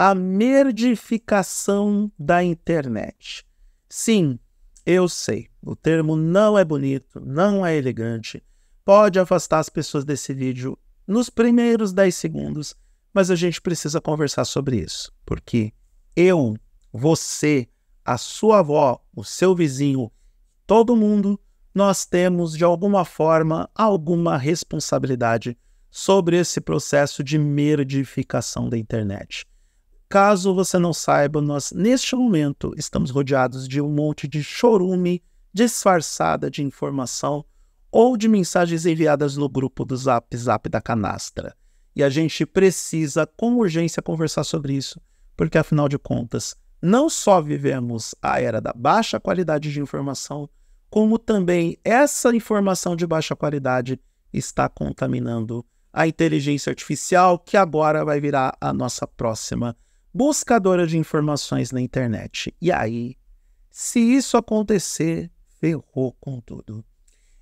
a merdificação da internet. Sim, eu sei, o termo não é bonito, não é elegante, pode afastar as pessoas desse vídeo nos primeiros 10 segundos, mas a gente precisa conversar sobre isso, porque eu, você, a sua avó, o seu vizinho, todo mundo, nós temos de alguma forma alguma responsabilidade sobre esse processo de merdificação da internet. Caso você não saiba, nós neste momento estamos rodeados de um monte de chorume disfarçada de informação ou de mensagens enviadas no grupo do Zap Zap da canastra. E a gente precisa com urgência conversar sobre isso, porque afinal de contas, não só vivemos a era da baixa qualidade de informação, como também essa informação de baixa qualidade está contaminando a inteligência artificial, que agora vai virar a nossa próxima buscadora de informações na internet. E aí, se isso acontecer, ferrou com tudo.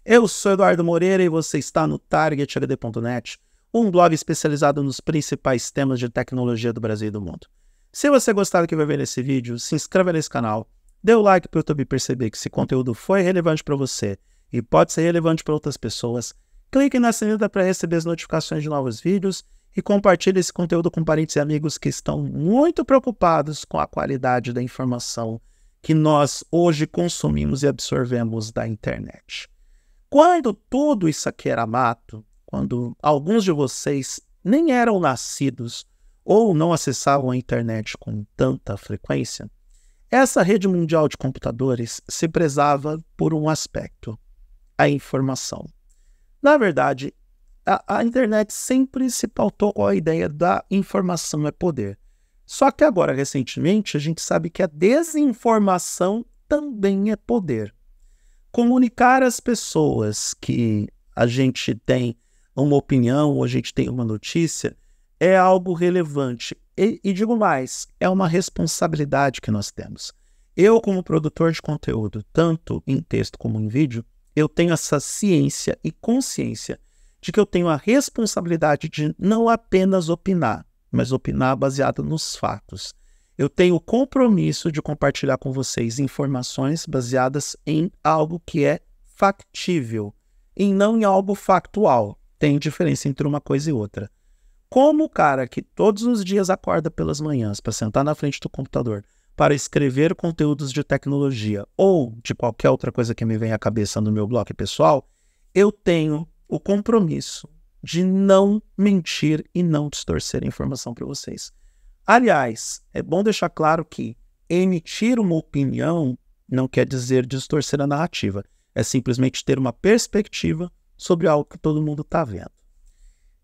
Eu sou Eduardo Moreira e você está no TargetHD.net, um blog especializado nos principais temas de tecnologia do Brasil e do mundo. Se você gostar do que vai ver nesse vídeo, se inscreva nesse canal, dê o like para o YouTube perceber que esse conteúdo foi relevante para você e pode ser relevante para outras pessoas. Clique na sininho para receber as notificações de novos vídeos e compartilhe esse conteúdo com parentes e amigos que estão muito preocupados com a qualidade da informação que nós hoje consumimos e absorvemos da internet. Quando tudo isso aqui era mato, quando alguns de vocês nem eram nascidos ou não acessavam a internet com tanta frequência, essa rede mundial de computadores se prezava por um aspecto: a informação. Na verdade, a, a internet sempre se pautou com a ideia da informação é poder. Só que agora, recentemente, a gente sabe que a desinformação também é poder. Comunicar às pessoas que a gente tem uma opinião ou a gente tem uma notícia é algo relevante. E, e digo mais, é uma responsabilidade que nós temos. Eu, como produtor de conteúdo, tanto em texto como em vídeo, eu tenho essa ciência e consciência de que eu tenho a responsabilidade de não apenas opinar, mas opinar baseado nos fatos. Eu tenho o compromisso de compartilhar com vocês informações baseadas em algo que é factível e não em algo factual. Tem diferença entre uma coisa e outra. Como o cara que todos os dias acorda pelas manhãs para sentar na frente do computador para escrever conteúdos de tecnologia ou de qualquer outra coisa que me venha à cabeça no meu blog pessoal, eu tenho o compromisso de não mentir e não distorcer a informação para vocês. Aliás, é bom deixar claro que emitir uma opinião não quer dizer distorcer a narrativa, é simplesmente ter uma perspectiva sobre algo que todo mundo está vendo.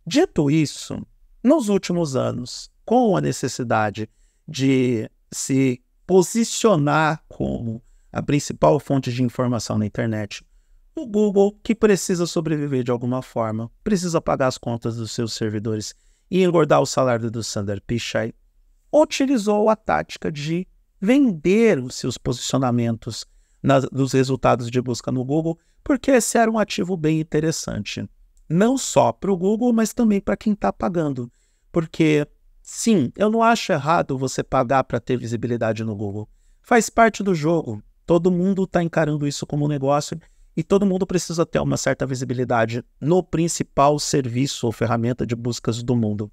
Dito isso, nos últimos anos, com a necessidade de se posicionar como a principal fonte de informação na internet, o Google, que precisa sobreviver de alguma forma, precisa pagar as contas dos seus servidores e engordar o salário do Sander Pichai, utilizou a tática de vender os seus posicionamentos nas, dos resultados de busca no Google, porque esse era um ativo bem interessante. Não só para o Google, mas também para quem está pagando. Porque, sim, eu não acho errado você pagar para ter visibilidade no Google. Faz parte do jogo. Todo mundo está encarando isso como um negócio e todo mundo precisa ter uma certa visibilidade no principal serviço ou ferramenta de buscas do mundo.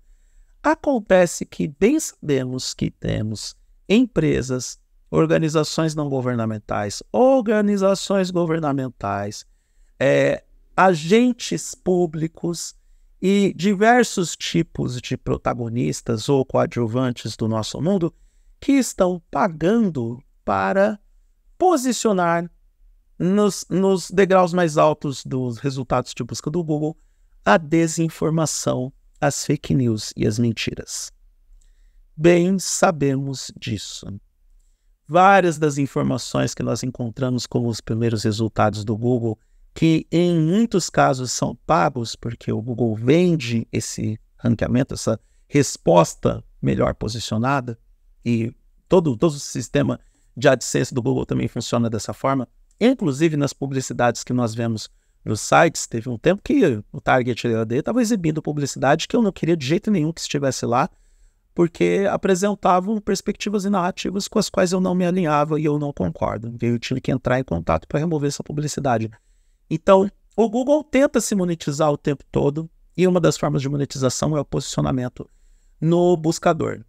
Acontece que bem sabemos que temos empresas, organizações não governamentais, organizações governamentais, é, agentes públicos e diversos tipos de protagonistas ou coadjuvantes do nosso mundo que estão pagando para posicionar nos, nos degraus mais altos dos resultados de busca do Google, a desinformação, as fake news e as mentiras. Bem sabemos disso. Várias das informações que nós encontramos como os primeiros resultados do Google, que em muitos casos são pagos, porque o Google vende esse ranqueamento, essa resposta melhor posicionada, e todo, todo o sistema de AdSense do Google também funciona dessa forma. Inclusive nas publicidades que nós vemos nos sites, teve um tempo que o Target dele estava exibindo publicidade que eu não queria de jeito nenhum que estivesse lá, porque apresentavam perspectivas e narrativas com as quais eu não me alinhava e eu não concordo. Eu tive que entrar em contato para remover essa publicidade. Então, o Google tenta se monetizar o tempo todo, e uma das formas de monetização é o posicionamento no buscador.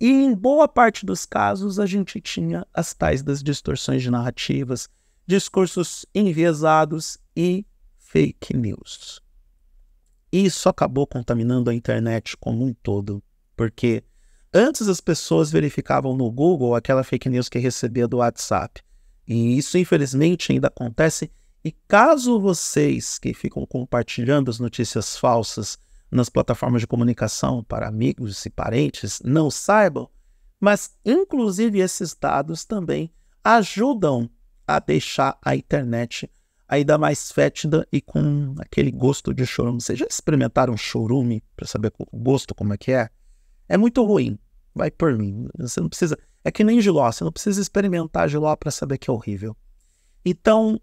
E em boa parte dos casos, a gente tinha as tais das distorções de narrativas, discursos enviesados e fake news. Isso acabou contaminando a internet como um todo, porque antes as pessoas verificavam no Google aquela fake news que recebia do WhatsApp. E isso, infelizmente, ainda acontece. E caso vocês que ficam compartilhando as notícias falsas nas plataformas de comunicação para amigos e parentes não saibam, mas inclusive esses dados também ajudam a deixar a internet ainda mais fétida e com aquele gosto de chorume. Vocês já experimentaram chorume para saber o gosto como é que é? É muito ruim. Vai por mim. Você não precisa. É que nem giló. Você não precisa experimentar giló para saber que é horrível. Então,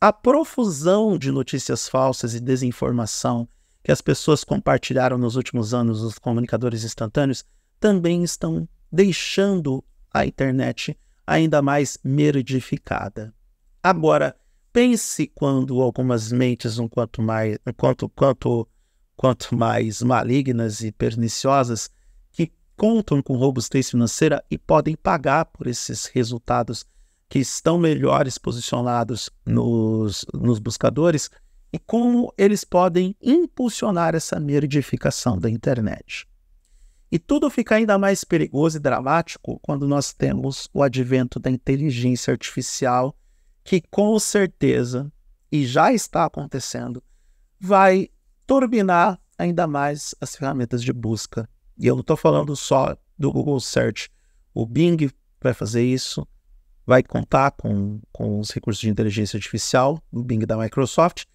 a profusão de notícias falsas e desinformação que as pessoas compartilharam nos últimos anos nos comunicadores instantâneos também estão deixando a internet ainda mais meridificada. Agora, pense quando algumas mentes, um quanto mais, quanto, quanto, quanto mais malignas e perniciosas, que contam com robustez financeira e podem pagar por esses resultados que estão melhores posicionados nos, nos buscadores e como eles podem impulsionar essa meridificação da internet. E tudo fica ainda mais perigoso e dramático quando nós temos o advento da inteligência artificial, que com certeza, e já está acontecendo, vai turbinar ainda mais as ferramentas de busca. E eu não estou falando só do Google Search. O Bing vai fazer isso, vai contar com, com os recursos de inteligência artificial, o Bing da Microsoft,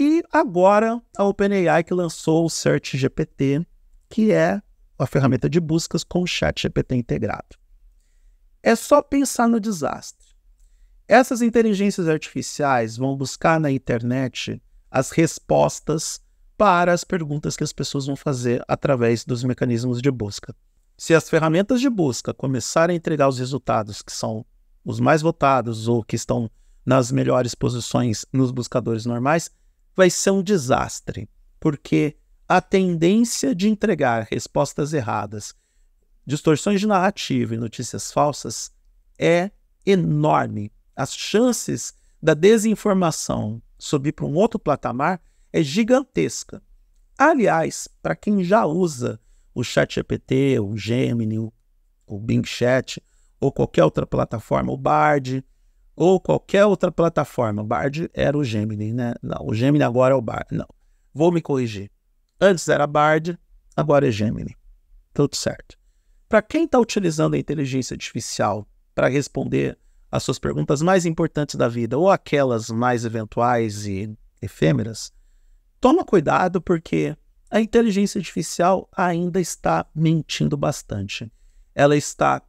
e agora a OpenAI que lançou o Search GPT, que é a ferramenta de buscas com o chat GPT integrado. É só pensar no desastre. Essas inteligências artificiais vão buscar na internet as respostas para as perguntas que as pessoas vão fazer através dos mecanismos de busca. Se as ferramentas de busca começarem a entregar os resultados que são os mais votados ou que estão nas melhores posições nos buscadores normais, vai ser um desastre, porque a tendência de entregar respostas erradas, distorções de narrativa e notícias falsas é enorme. As chances da desinformação subir para um outro patamar é gigantesca. Aliás, para quem já usa o ChatGPT, o Gemini, o Bing Chat, ou qualquer outra plataforma, o Bard, ou qualquer outra plataforma. O Bard era o Gemini, né? Não, o Gemini agora é o Bard. Não, vou me corrigir. Antes era Bard, agora é Gemini. Tudo certo. Para quem está utilizando a inteligência artificial para responder as suas perguntas mais importantes da vida ou aquelas mais eventuais e efêmeras, toma cuidado porque a inteligência artificial ainda está mentindo bastante. Ela está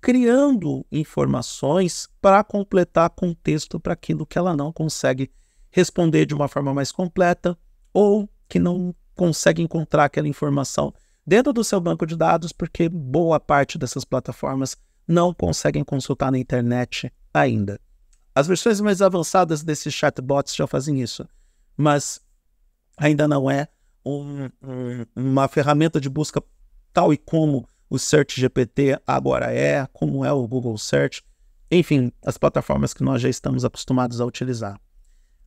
criando informações para completar contexto para aquilo que ela não consegue responder de uma forma mais completa ou que não consegue encontrar aquela informação dentro do seu banco de dados, porque boa parte dessas plataformas não conseguem consultar na internet ainda. As versões mais avançadas desses chatbots já fazem isso, mas ainda não é um, um, uma ferramenta de busca tal e como o Search GPT agora é, como é o Google Search, enfim, as plataformas que nós já estamos acostumados a utilizar.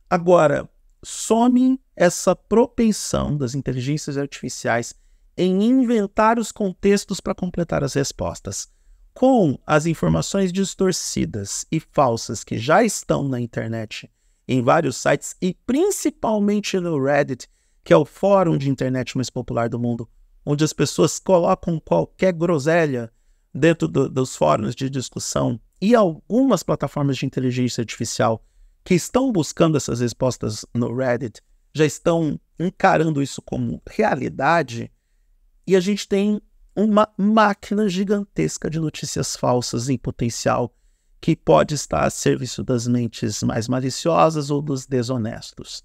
Agora, some essa propensão das inteligências artificiais em inventar os contextos para completar as respostas. Com as informações distorcidas e falsas que já estão na internet, em vários sites e principalmente no Reddit, que é o fórum de internet mais popular do mundo, onde as pessoas colocam qualquer groselha dentro do, dos fóruns de discussão e algumas plataformas de inteligência artificial que estão buscando essas respostas no Reddit já estão encarando isso como realidade e a gente tem uma máquina gigantesca de notícias falsas em potencial que pode estar a serviço das mentes mais maliciosas ou dos desonestos.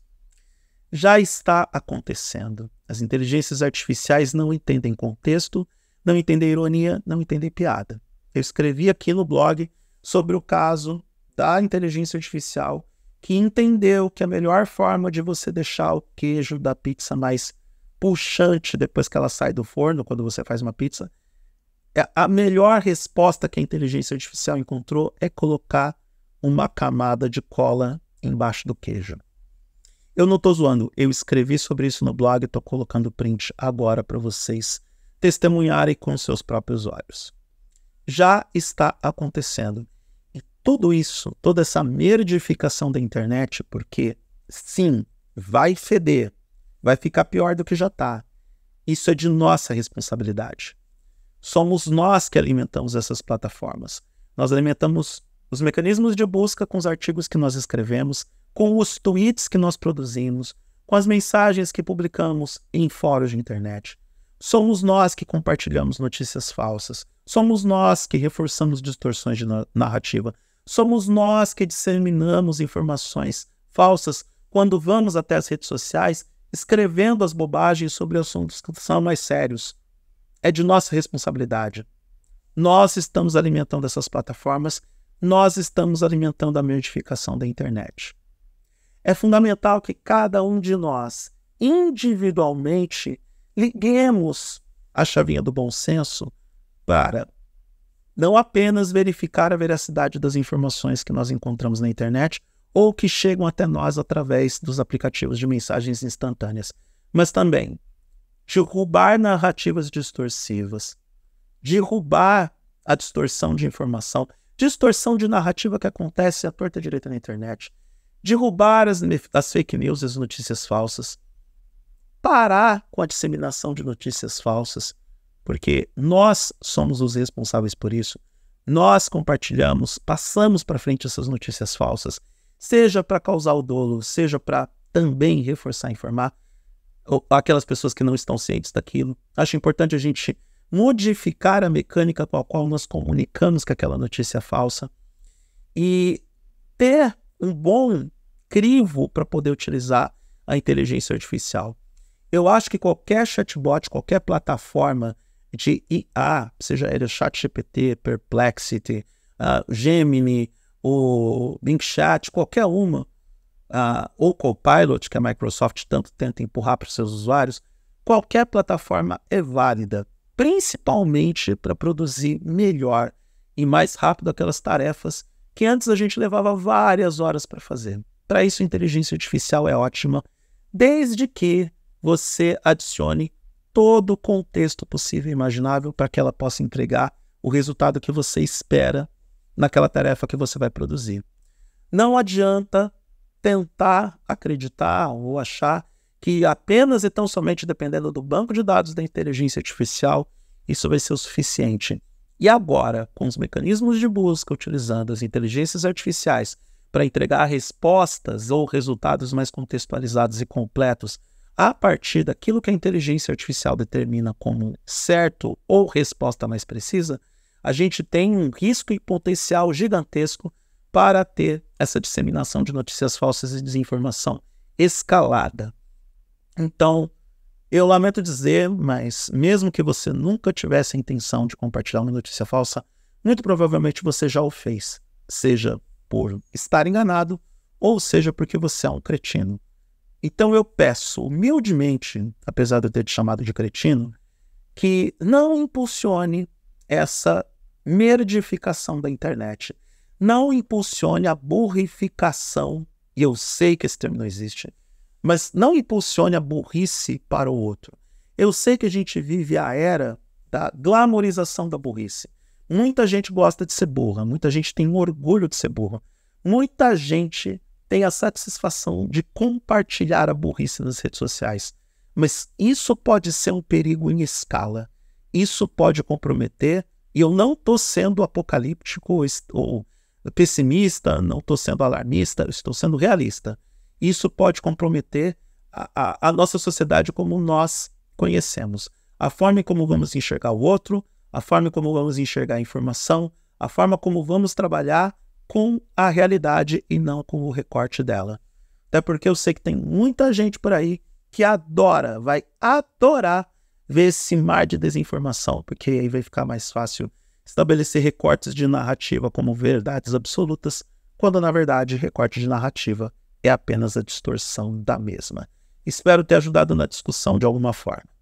Já está acontecendo. As inteligências artificiais não entendem contexto, não entendem ironia, não entendem piada. Eu escrevi aqui no blog sobre o caso da inteligência artificial que entendeu que é a melhor forma de você deixar o queijo da pizza mais puxante depois que ela sai do forno, quando você faz uma pizza, é, a melhor resposta que a inteligência artificial encontrou é colocar uma camada de cola embaixo do queijo. Eu não estou zoando, eu escrevi sobre isso no blog e estou colocando print agora para vocês testemunharem com seus próprios olhos. Já está acontecendo tudo isso, toda essa merdificação da internet, porque sim, vai feder, vai ficar pior do que já está. Isso é de nossa responsabilidade. Somos nós que alimentamos essas plataformas. Nós alimentamos os mecanismos de busca com os artigos que nós escrevemos, com os tweets que nós produzimos, com as mensagens que publicamos em fóruns de internet. Somos nós que compartilhamos notícias falsas. Somos nós que reforçamos distorções de narrativa. Somos nós que disseminamos informações falsas quando vamos até as redes sociais escrevendo as bobagens sobre assuntos que são mais sérios. É de nossa responsabilidade. Nós estamos alimentando essas plataformas, nós estamos alimentando a modificação da internet. É fundamental que cada um de nós, individualmente, liguemos a chavinha do bom senso para não apenas verificar a veracidade das informações que nós encontramos na internet ou que chegam até nós através dos aplicativos de mensagens instantâneas, mas também derrubar narrativas distorcidas, derrubar a distorção de informação, distorção de narrativa que acontece à torta direita na internet, derrubar as, as fake news e as notícias falsas, parar com a disseminação de notícias falsas, porque nós somos os responsáveis por isso. Nós compartilhamos, passamos para frente essas notícias falsas, seja para causar o dolo, seja para também reforçar, informar aquelas pessoas que não estão cientes daquilo. Acho importante a gente modificar a mecânica com a qual nós comunicamos com aquela notícia falsa e ter um bom crivo para poder utilizar a inteligência artificial. Eu acho que qualquer chatbot, qualquer plataforma de IA, seja ele ChatGPT, Perplexity, uh, Gemini, o Bing Chat, qualquer uma, uh, ou Copilot, que a Microsoft tanto tenta empurrar para os seus usuários, qualquer plataforma é válida, principalmente para produzir melhor e mais rápido aquelas tarefas que antes a gente levava várias horas para fazer. Para isso, a inteligência artificial é ótima, desde que você adicione todo o contexto possível e imaginável para que ela possa entregar o resultado que você espera naquela tarefa que você vai produzir. Não adianta tentar acreditar ou achar que apenas e tão somente dependendo do banco de dados da inteligência artificial, isso vai ser o suficiente. E agora, com os mecanismos de busca utilizando as inteligências artificiais para entregar respostas ou resultados mais contextualizados e completos a partir daquilo que a inteligência artificial determina como certo ou resposta mais precisa, a gente tem um risco e potencial gigantesco para ter essa disseminação de notícias falsas e desinformação escalada. Então, eu lamento dizer, mas mesmo que você nunca tivesse a intenção de compartilhar uma notícia falsa, muito provavelmente você já o fez, seja por estar enganado ou seja porque você é um cretino. Então eu peço humildemente, apesar de eu ter te chamado de cretino, que não impulsione essa merdificação da internet. Não impulsione a burrificação, e eu sei que esse termo não existe, mas não impulsione a burrice para o outro. Eu sei que a gente vive a era da glamorização da burrice. Muita gente gosta de ser burra, muita gente tem orgulho de ser burra. Muita gente tem a satisfação de compartilhar a burrice nas redes sociais. Mas isso pode ser um perigo em escala. Isso pode comprometer, e eu não estou sendo apocalíptico ou pessimista, não estou sendo alarmista, estou sendo realista. Isso pode comprometer a, a, a nossa sociedade como nós conhecemos. A forma como vamos enxergar o outro, a forma como vamos enxergar a informação, a forma como vamos trabalhar com a realidade e não com o recorte dela. Até porque eu sei que tem muita gente por aí que adora, vai adorar ver esse mar de desinformação, porque aí vai ficar mais fácil estabelecer recortes de narrativa como verdades absolutas, quando na verdade recorte de narrativa é apenas a distorção da mesma. Espero ter ajudado na discussão de alguma forma.